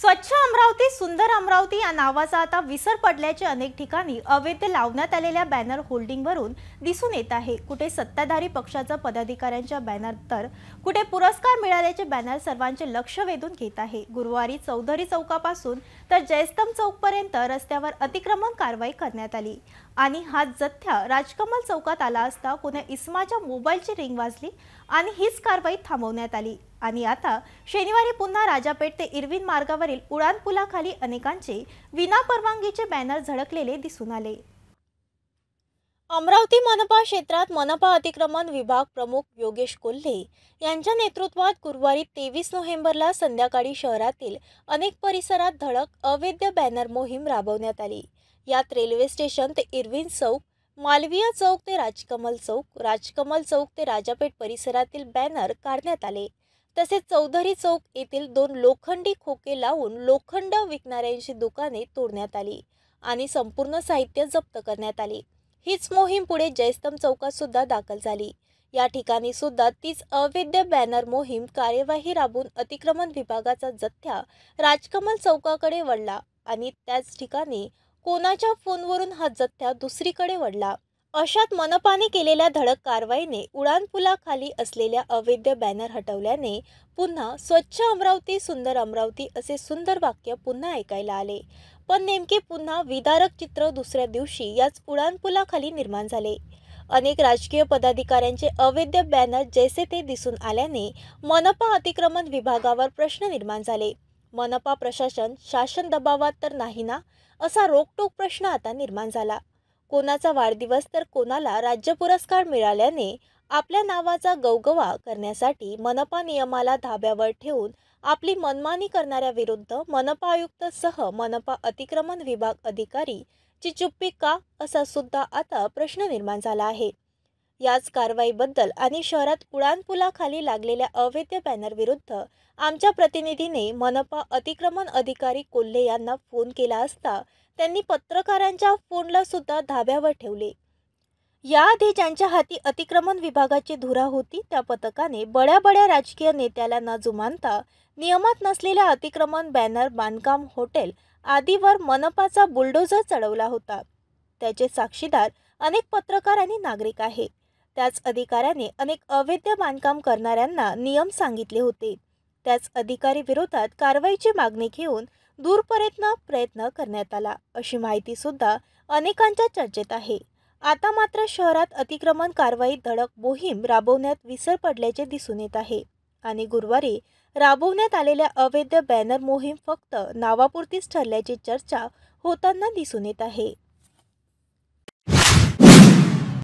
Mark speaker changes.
Speaker 1: स्वच्छ अमरावती सुंदर अमरावती या नावाचा आता विसर पडल्याचे अनेक ठिकाणी अवैध लावण्यात आलेल्या बॅनर होल्डिंगवरून दिसून येत आहे कुठे सत्ताधारी पक्षाचा पदाधिकाऱ्यांच्या बॅनर तर कुठे पुरस्कार मिळाल्याचे बॅनर सर्वांचे लक्ष वेधून घेत आहे गुरुवारी चौधरी चौकापासून तर जयस्तम चौकपर्यंत रस्त्यावर अतिक्रमण कारवाई करण्यात आली आणि हा जथ्या राजकमल चौकात आला असता पुन्हा इस्माच्या मोबाईलची रिंग वाजली आणि हीच कारवाई थांबवण्यात आली आणि आता शनिवारी पुन्हा राजापेठ ते इरविन मार्गावरील उडान पुलाखाली अनेकांचे विनापरवानगीचे बॅनर झळकलेले दिसून आले अमरावती मनपा क्षेत्रात मनपा अतिक्रमण विभाग प्रमुख योगेश कोल्हे यांच्या नेतृत्वात गुरुवारी तेवीस नोव्हेंबरला संध्याकाळी शहरातील अनेक परिसरात धडक अवैध बॅनर मोहीम राबवण्यात आली यात रेल्वे स्टेशन ते इरविन चौक मालवीय चौक ते राजकमल चौक राजकमल चौक ते राजापेठ परिसरातील बॅनर काढण्यात आले तसेच चौधरी चौक येथील दोन लोखंडी खोके लावून लोखंड विकणाऱ्यांची दुकाने तोडण्यात आली आणि संपूर्ण साहित्य जप्त करण्यात आले हीच मोहीम पुढे जयस्तंभ चौकात सुद्धा दाखल झाली या ठिकाणी सुद्धा तीच अवैध बॅनर मोहीम कार्यवाही राबून अतिक्रमण विभागाचा जथ्या राजकमल चौकाकडे वळला आणि त्याच ठिकाणी कोणाच्या फोनवरून हा जथ्या दुसरीकडे वळला अशात मनपाने केलेल्या धडक कारवाईने खाली असलेल्या अवैध बॅनर हटवल्याने पुन्हा स्वच्छ अमरावती सुंदर अमरावती असे सुंदर वाक्य पुन्हा ऐकायला आले पण नेमके पुन्हा विदारक चित्र दुसऱ्या दिवशी याच उडाणपुलाखाली निर्माण झाले अनेक राजकीय पदाधिकाऱ्यांचे अवैध बॅनर जैसे ते दिसून आल्याने मनपा अतिक्रमण विभागावर प्रश्न निर्माण झाले मनपा प्रशासन शासन दबावात तर नाही ना असा रोकटोक प्रश्न आता निर्माण झाला कोणाचा वाढदिवस तर कोणाला राज्य पुरस्कार मिळाल्याने आपल्या नावाचा गौगवा करण्यासाठी मनपा नियमाला धाब्यावर ठेवून आपली मनमानी करणाऱ्याविरुद्ध मनपा आयुक्तसह मनपा अतिक्रमण विभाग अधिकारी ची चुप्पी का असा सुद्धा आता प्रश्न निर्माण झाला आहे याच कारवाईबद्दल आणि शहरात उडाणपुलाखाली लागलेल्या अवैध बॅनर विरुद्ध आमच्या प्रतिनिधीने मनपा अतिक्रमण अधिकारी कोल्हे यांना फोन केला असता त्यांनी पत्रकारांच्या फोनला सुद्धा धाब्यावर ठेवले याआधी ज्यांच्या हाती अतिक्रमण विभागाची धुरा होती त्या पथकाने बड्या बड्या राजकीय नेत्याला न जुमानता नियमात नसलेल्या अतिक्रमण बॅनर बांधकाम हॉटेल आदीवर मनपाचा बुलडोजर चढवला होता त्याचे साक्षीदार अनेक पत्रकार आणि नागरिक आहे त्याच अधिकाऱ्याने अनेक अवैध बांधकाम करणाऱ्यांना नियम सांगितले होते त्याच अधिकारी विरोधात कारवाईची मागणी घेऊन दूरपर्यंत प्रयत्न करण्यात आला अशी माहिती सुद्धा अनेकांच्या चर्चेत आहे आता मात्र शहरात अतिक्रमण कारवाई धडक मोहीम राबवण्यात विसर पडल्याचे दिसून येत आहे आणि गुरुवारी राबवण्यात आलेल्या अवैध बॅनर मोहीम फक्त नावापुरतीच ठरल्याची चर्चा होताना दिसून येत आहे